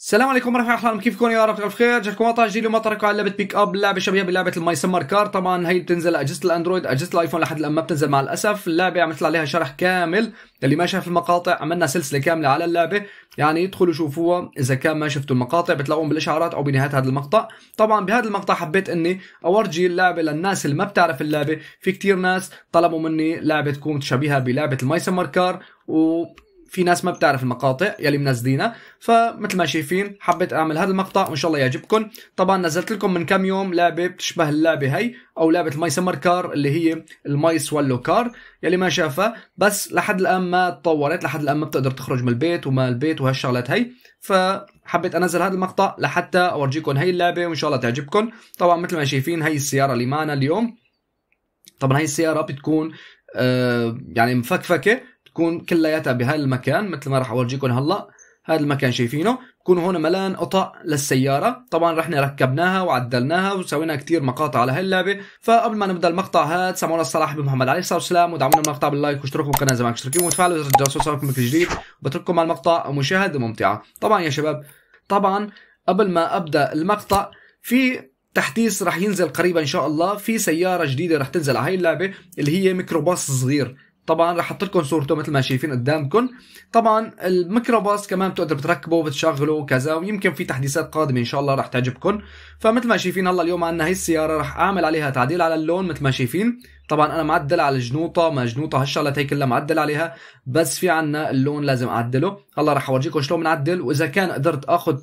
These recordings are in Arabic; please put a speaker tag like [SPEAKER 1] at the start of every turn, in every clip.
[SPEAKER 1] السلام عليكم ورحمه الله وبركاته كيفكم يا رب تكونوا بخير جاكم مقطع جديد ومطرحكم على لعبه بيك اب لعبه شبيهه بلعبه الماي سمر كار طبعا هي بتنزل اجهزه الاندرويد اجهزه الايفون لحد الان ما بتنزل مع الاسف اللعبه عم عليها شرح كامل اللي ما شاف المقاطع عملنا سلسله كامله على اللعبه يعني ادخلوا شوفوها اذا كان ما شفتوا المقاطع بتلاقوهم بالاشعارات او بنهايه هذا المقطع طبعا بهذا المقطع حبيت اني اورجي اللعبه للناس اللي ما بتعرف اللعبه في كتير ناس طلبوا مني لعبه تكون شبيهه بلعبه الماي سمر كار و في ناس ما بتعرف المقاطع يلي منزلينها فمثل ما شايفين حبيت اعمل هذا المقطع وان شاء الله يعجبكم طبعا نزلت لكم من كم يوم لعبه بتشبه اللعبه هي او لعبه الماي سمر كار اللي هي الماي سوالو كار يلي ما شافها بس لحد الان ما تطورت لحد الان ما بتقدر تخرج من البيت وما البيت وهالشغلات هي فحبيت انزل هذا المقطع لحتى اورجيكم هي اللعبه وان شاء الله تعجبكم طبعا مثل ما شايفين هي السياره اللي معنا اليوم طبعا هي السياره بتكون آه، يعني مفكفكه تكون كلياتها بهذا المكان مثل ما راح اورجيكم هلا هذا المكان شايفينه بكون هون ملان قطع للسيارة طبعا رحنا ركبناها وعدلناها وسوينا كتير مقاطع على هاللعبة فقبل ما نبدا المقطع هاد سمعونا الصلاح بمحمد عليه الصلاة والسلام ودعمونا المقطع باللايك واشتركوا بالقناة زي ما مشتركين وتفعلوا زر الجرس وصلكم كل جديد وبترككم مع المقطع مشاهدة ممتعة طبعا يا شباب طبعا قبل ما ابدا المقطع في تحديث رح ينزل قريبا ان شاء الله في سياره جديده رح تنزل على هاي اللعبه اللي هي ميكروباص صغير طبعا رح احط لكم صورته مثل ما شايفين قدامكم طبعا الميكروباص كمان بتقدر تركبه وتشغله وكذا ويمكن في تحديثات قادمه ان شاء الله رح تعجبكم فمثل ما شايفين هلا اليوم عندنا هي السياره رح اعمل عليها تعديل على اللون مثل ما شايفين طبعا انا معدل على الجنوطه ما جنوطه هالشغلات هي كلها معدل عليها بس في عنا اللون لازم اعدله هلا رح اورجيكم شلون بنعدل واذا كان قدرت اخذ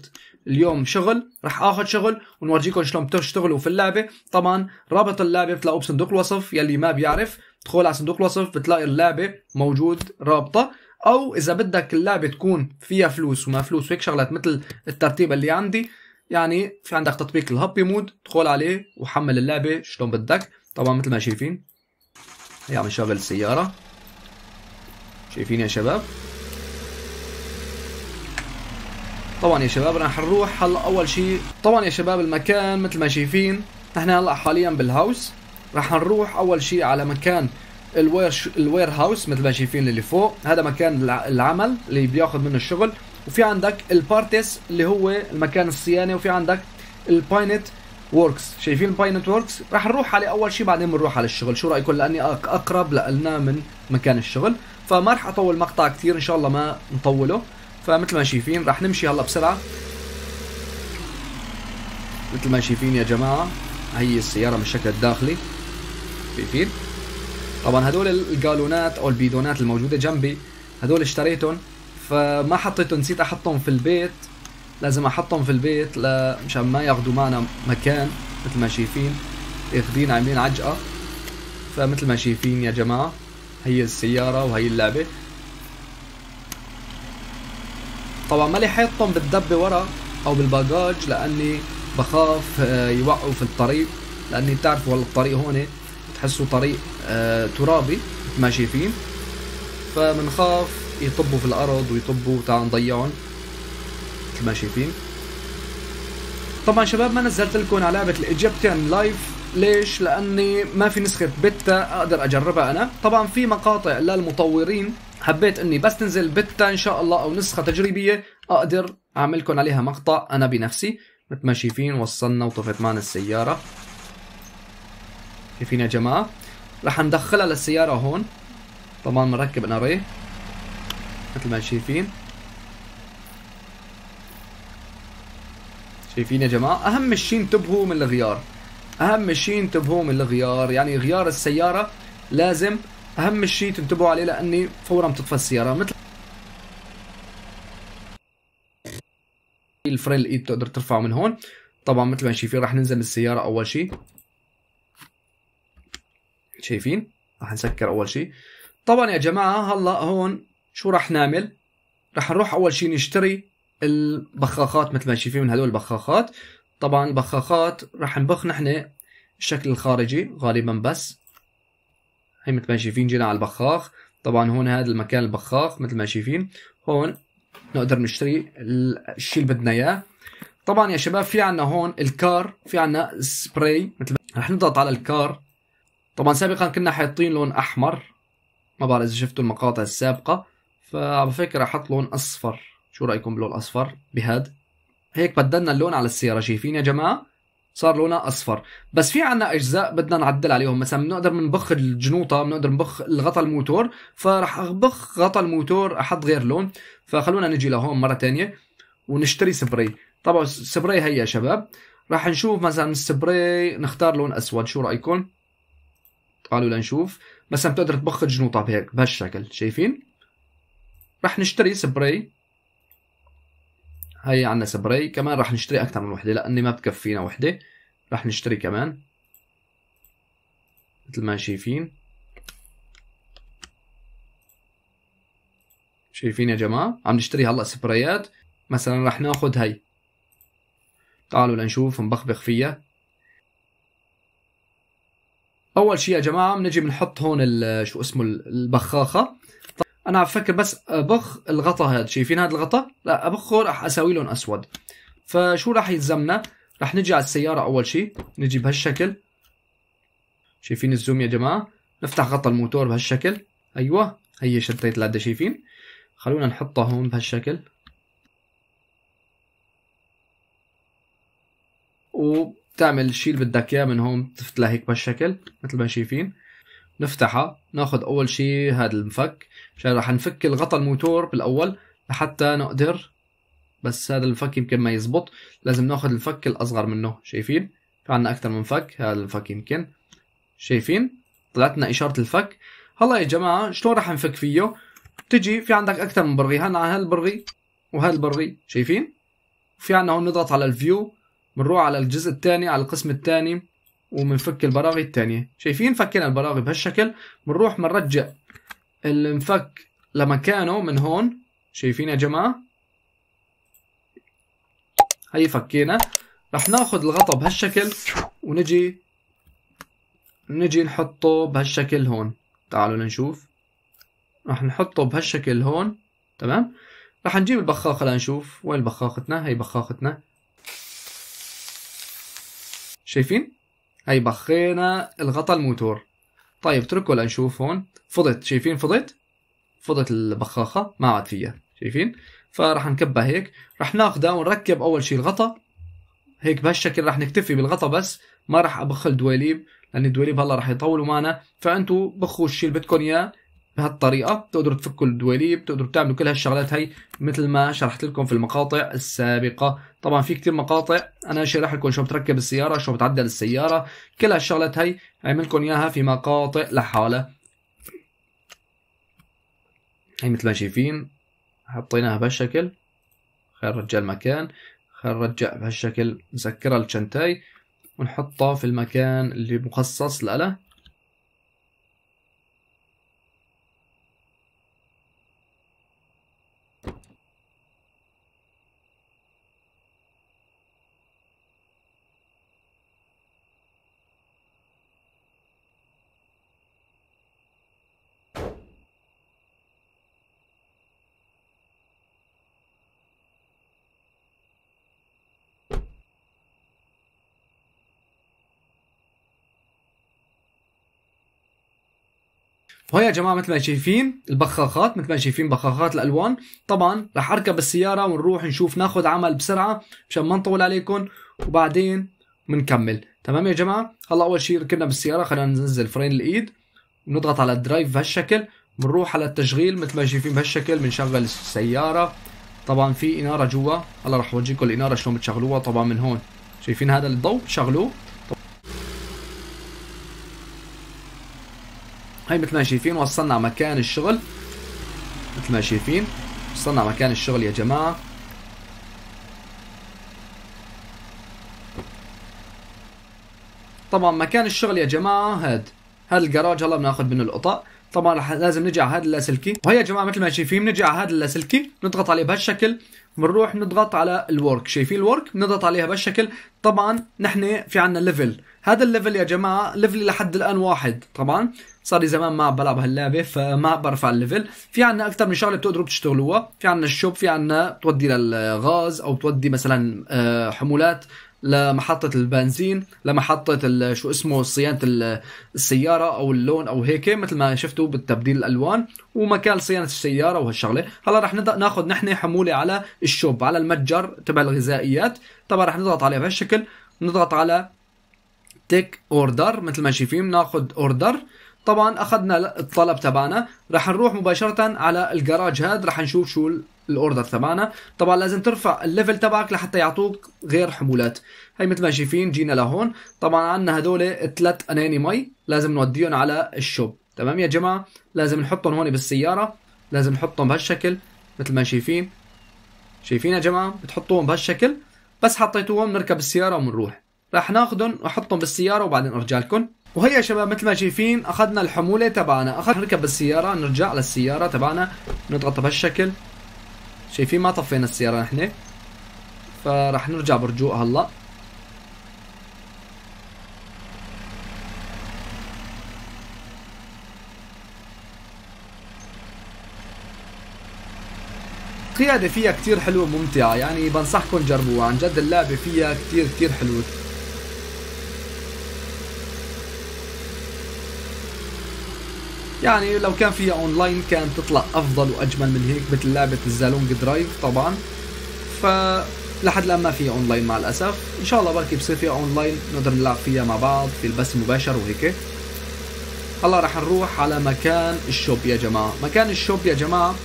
[SPEAKER 1] اليوم شغل رح اخذ شغل ونورجيكم شلون بتشتغلوا في اللعبه طبعا رابط اللعبه بتلاقوه بصندوق الوصف يلي ما بيعرف تدخل على صندوق الوصف بتلاقي اللعبه موجود رابطه او اذا بدك اللعبه تكون فيها فلوس وما فلوس وهيك شغلات مثل الترتيب اللي عندي يعني في عندك تطبيق الهابي مود ادخل عليه وحمل اللعبه شلون بدك طبعا مثل ما شايفين هي عم نشغل السياره شايفين يا شباب طبعا يا شباب رح نروح هلا اول شيء طبعا يا شباب المكان مثل ما شايفين نحن هلا حاليا بالهاوس رح نروح اول شيء على مكان الوير الوير هاوس مثل ما شايفين اللي فوق هذا مكان العمل اللي بياخذ منه الشغل وفي عندك البارتس اللي هو المكان الصيانه وفي عندك الباينت وركس شايفين الباينت وركس رح نروح عليه اول شيء بعدين بنروح على الشغل شو رايكم لاني اقرب لنا من مكان الشغل فما رح اطول مقطع كثير ان شاء الله ما نطوله فمثل ما شايفين رح نمشي هلا بسرعه مثل ما شايفين يا جماعه هي السياره من الشكل الداخلي بيفيد طبعا هدول الجالونات او البيدونات الموجوده جنبي هدول اشتريتهم فما حطيتهم نسيت احطهم في البيت لازم احطهم في البيت مشان ما ياخذوا معنا مكان مثل ما شايفين اخذين عاملين عجقه فمثل ما شايفين يا جماعه هي السياره وهي اللعبه طبعا ما لي حاطهم بالدبه ورا او بالباجاج لاني بخاف آه، يوقعوا في الطريق لاني بتعرفوا الطريق هون تحسوا طريق آه ترابي ماشي فيه فبنخاف يطبوا في الارض ويطبوا تعال نضيعهم مثل ما شايفين طبعا شباب ما نزلت لكم على لعبه الايجيبتيان لايف ليش؟ لاني ما في نسخه بيتا اقدر اجربها انا، طبعا في مقاطع للمطورين حبيت اني بس تنزل بيتا ان شاء الله او نسخه تجريبيه اقدر اعمل لكم عليها مقطع انا بنفسي، مثل ما شايفين وصلنا وطفت معنا السياره، شايفين يا جماعه راح ندخلها للسياره هون طبعا بنركب الاريه مثل ما شايفين شايفين يا جماعه اهم شيء انتبهوا من الغيار اهم شيء انتبهوا من الغيار يعني غيار السياره لازم اهم شيء تنتبهوا عليه لاني فورا بتطفى السياره مثل الفريل الايد بتقدر ترفعه من هون طبعا مثل ما شايفين راح ننزل السياره اول شيء شايفين راح نسكر اول شيء طبعا يا جماعه هلا هون شو راح نعمل راح نروح اول شيء نشتري البخاخات مثل ما شايفين من هدول البخاخات طبعا البخاخات راح نبخ نحن الشكل الخارجي غالبا بس هي مثل ما شايفين جينا على البخاخ طبعا هون هذا المكان البخاخ مثل ما شايفين هون نقدر نشتري الشيء اللي بدنا اياه طبعا يا شباب في عنا هون الكار في عنا سبراي مثل رح نضغط على الكار طبعا سابقا كنا حاطين لون احمر ما بعرف اذا شفتوا المقاطع السابقه فبفكر احط لون اصفر شو رايكم بلون اصفر بهاد هيك بدلنا اللون على السياره شايفين يا جماعه صار لونها اصفر بس في عنا اجزاء بدنا نعدل عليهم مثلا بنقدر بنبخ الجنوطه بنقدر نبخ الغطا الموتور فراح ابخ غطا الموتور احط غير لون فخلونا نجي لهون مره تانية ونشتري سبراي طبعا السبراي هي يا شباب راح نشوف مثلا السبراي نختار لون اسود شو رايكم قالوا لنشوف مثلا بتقدر تبخر جنوطها بهيك بهالشكل شايفين رح نشتري سبراي هي عندنا سبراي كمان رح نشتري اكثر من وحده لاني ما بتكفينا وحده رح نشتري كمان مثل ما شايفين شايفين يا جماعه عم نشتري هلا سبرايات مثلا رح ناخذ هي تعالوا لنشوف نبخبخ فيها اول شيء يا جماعه بنجي بنحط هون شو اسمه البخاخه طيب، انا عم فكر بس ابخ الغطا هذا شايفين هذا الغطا لا ابخه راح اسوي لون اسود فشو راح يلزمنا راح نجي على السياره اول شيء نجي بهالشكل شايفين الزوم يا جماعه نفتح غطا الموتور بهالشكل ايوه هي شديت لعده شايفين خلونا نحطها هون بهالشكل و بتعمل الشيء اللي بدك اياه من هون بتفتلها هيك بهالشكل مثل ما شايفين نفتحها ناخذ اول شيء هذا المفك مشان رح نفك الغطا الموتور بالاول لحتى نقدر بس هذا المفك يمكن ما يزبط لازم ناخذ المفك الاصغر منه شايفين في عندنا اكثر من فك هذا المفك يمكن شايفين طلعتنا اشاره الفك هلا يا جماعه شلون رح نفك فيه تجي في عندك اكثر من برغي هنا على هالبرغي وهالبرغي شايفين في عندنا هون نضغط على الفيو بنروح على الجزء الثاني على القسم الثاني وبنفك البراغي الثانيه شايفين فكينا البراغي بهالشكل بنروح بنرجع المفك لمكانه من هون شايفين يا جماعه هي فكينا رح ناخذ الغطاء بهالشكل ونجي نجي نحطه بهالشكل هون تعالوا لنشوف رح نحطه بهالشكل هون تمام رح نجيب البخاخة لنشوف وين بخاختنا هي بخاختنا شايفين هي بخينا الغطا الموتور طيب اتركوا لنشوف هون فضت شايفين فضت فضت البخاخه ما عاد فيها شايفين فراح نكبها هيك راح ناخذها ونركب اول شيء الغطا هيك بهالشكل راح نكتفي بالغطا بس ما راح ابخل دواليب لان الدواليب هلا راح يطولوا معنا فانتم بخوا الشيء اللي بدكم اياه بهالطريقه بتقدروا تفكوا الدواليب بتقدروا تعملوا كل هالشغلات هي مثل ما شرحت لكم في المقاطع السابقه طبعا في كتير مقاطع انا شارح لكم شو بتركب السياره شو بتعدل السياره كل هالشغلات هي عامل لكم اياها في مقاطع لحالها هي مثل ما شايفين حطيناها بهالشكل خلينا نرجع المكان خلينا نرجع بهالشكل نسكرها الشنتاي ونحطها في المكان اللي مخصص لها فهي يا جماعه مثل ما شايفين البخاخات مثل ما شايفين بخاخات الالوان طبعا رح اركب السياره ونروح نشوف ناخذ عمل بسرعه مشان ما نطول عليكم وبعدين بنكمل تمام يا جماعه هلا اول شيء ركبنا بالسياره خلينا ننزل فرين الايد ونضغط على الدرايف بهالشكل بنروح على التشغيل مثل ما شايفين بهالشكل بنشغل السياره طبعا في اناره جوا هلا رح اورجيكم الاناره شلون بتشغلوها طبعا من هون شايفين هذا الضوء شغلوه هاي مثل ما شايفين وصلنا مكان الشغل مثل ما شايفين وصلنا مكان الشغل يا جماعة طبعا مكان الشغل يا جماعة هاد هاد الجراج هلا بناخذ منه القطع طبعا رح لازم نجي على هذا اللاسلكي وهي يا جماعه مثل ما شايفين بنجي على هذا اللاسلكي بنضغط عليه بهالشكل بنروح بنضغط على الورك شايفين الورك بنضغط عليها بهالشكل طبعا نحن في عندنا ليفل هذا الليفل يا جماعه ليفلي لحد الان واحد طبعا صار لي زمان ما بلعب هاللعبه فما برفع الليفل في عنا اكثر من شغله بتقدروا تشتغلوها في عنا الشوب في عنا بتودي للغاز او بتودي مثلا آه، حمولات لمحطة البنزين لمحطة شو اسمه صيانة السيارة أو اللون أو هيك مثل ما شفتوا بالتبديل الألوان ومكان صيانة السيارة وهالشغلة هلا رح ناخذ نحن حمولة على الشوب على المتجر تبع الغذائيات طبعا رح نضغط عليه بهالشكل نضغط على تيك اوردر مثل ما شايفين بناخذ اوردر طبعا اخذنا الطلب تبعنا رح نروح مباشره على الجراج هذا رح نشوف شو الاوردر تبعنا طبعا لازم ترفع الليفل تبعك لحتى يعطوك غير حمولات هي مثل ما شايفين جينا لهون طبعا عندنا هدول ثلاث اناني مي لازم نوديهم على الشوب تمام يا جماعه لازم نحطهم هون بالسياره لازم نحطهم بهالشكل مثل ما شايفين شايفين يا جماعه بتحطوهم بهالشكل بس حطيتوهم نركب السياره ونروح راح ناخذهم واحطهم بالسياره وبعدين ارجع لكم وهي يا شباب مثل ما شايفين اخذنا الحموله تبعنا اخذ نركب بالسياره نرجع للسياره تبعنا نضغط بهالشكل شايفين ما طفينا السياره نحن فراح نرجع برجوع هلا القيادة فيها كتير حلوة وممتعة يعني بنصحكم جربوها عن جد اللعبة فيها كتير كتير حلوة يعني لو كان فيها اونلاين كان تطلع افضل واجمل من هيك مثل لعبه الزالونج درايف طبعا ف لحد الان ما فيها اونلاين مع الاسف ان شاء الله بركي بصير فيها اونلاين نقدر نلعب فيها مع بعض في البث المباشر وهيك هلا رح نروح على مكان الشوب يا جماعه مكان الشوب يا جماعه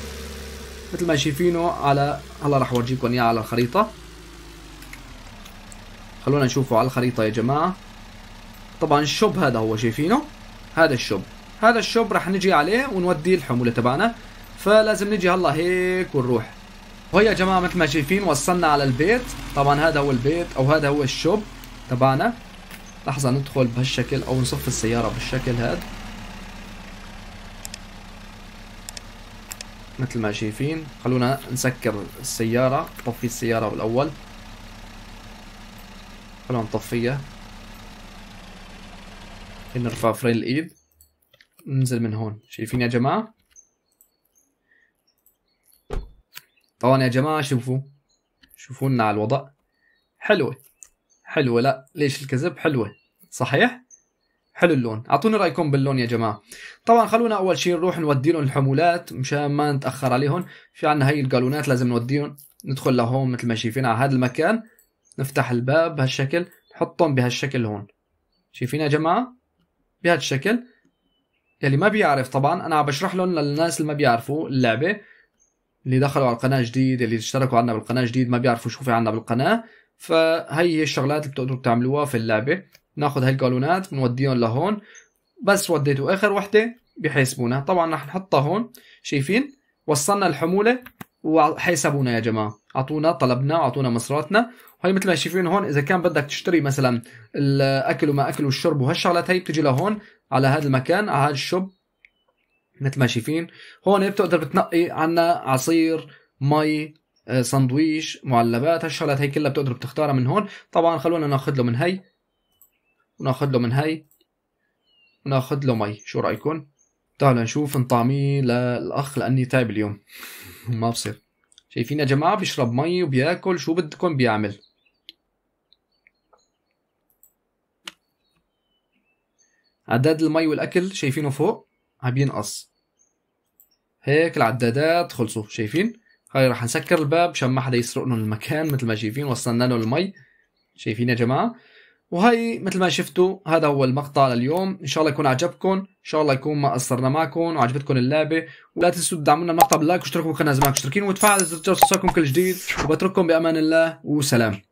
[SPEAKER 1] مثل ما شايفينه على هلا رح اورجيكم اياه على الخريطه خلونا نشوفه على الخريطه يا جماعه طبعا الشوب هذا هو شايفينه هذا الشوب هذا الشوب راح نجي عليه ونوديه الحموله تبعنا فلازم نجي هلا هيك ونروح وهي يا جماعه مثل ما شايفين وصلنا على البيت طبعا هذا هو البيت او هذا هو الشوب تبعنا لحظه ندخل بهالشكل او نصف السياره بالشكل هذا مثل ما شايفين خلونا نسكر السياره طفي السياره بالاول خلونا نطفيها نرفع فريل الايد ننزل من هون شايفين يا جماعة طبعا يا جماعة شوفوا شوفوا لنا على الوضع حلوة حلوة لا ليش الكذب حلوة صحيح حلو اللون اعطوني رايكم باللون يا جماعه طبعا خلونا اول شيء نروح نودي لهم الحمولات مشان ما نتاخر عليهم في عندنا هي الجالونات لازم نوديهم ندخل لهون مثل ما شايفين على هذا المكان نفتح الباب بهالشكل نحطهم بهالشكل هون شايفين يا جماعه بهالشكل يلي ما بيعرف طبعا انا عم بشرح لهم للناس اللي ما بيعرفوا اللعبه اللي دخلوا على القناه جديد اللي اشتركوا عنا بالقناه جديد ما بيعرفوا شو في عنا بالقناه فهي هي الشغلات اللي بتقدروا تعملوها في اللعبه ناخذ هاي القالونات بنوديهم لهون بس وديتوا اخر وحده بيحاسبونا طبعا رح نحطها هون شايفين وصلنا الحموله وحيسبونا يا جماعه اعطونا طلبنا واعطونا مصراتنا وهي مثل ما شايفين هون اذا كان بدك تشتري مثلا الاكل وما اكل والشرب وهالشغلات هي بتجي لهون على هذا المكان على هذا الشب مثل ما شايفين هون بتقدر بتنقي عنا عصير مي آه، سندويش معلبات هالشغلات هي كلها بتقدر بتختارها من هون طبعا خلونا ناخذ له من هي وناخذ له من هي وناخذ له مي شو رايكم تعالوا نشوف نطعميه للاخ لاني تعب اليوم ما بصير شايفين يا جماعه بيشرب مي وبياكل شو بدكم بيعمل عداد المي والاكل شايفينه فوق عم بينقص هيك العدادات خلصوا شايفين هاي رح نسكر الباب عشان ما حدا يسرق لهم المكان مثل ما شايفين وصلنا له المي شايفين يا جماعه وهي مثل ما شفتوا هذا هو المقطع لليوم ان شاء الله يكون عجبكم ان شاء الله يكون ما قصرنا معكم وعجبتكم اللعبه ولا تنسوا تدعمونا المقطع باللايك واشتركوا بالقناه اذا ما مشتركين وتفعلوا زر الجرس كل جديد وبترككم بامان الله وسلام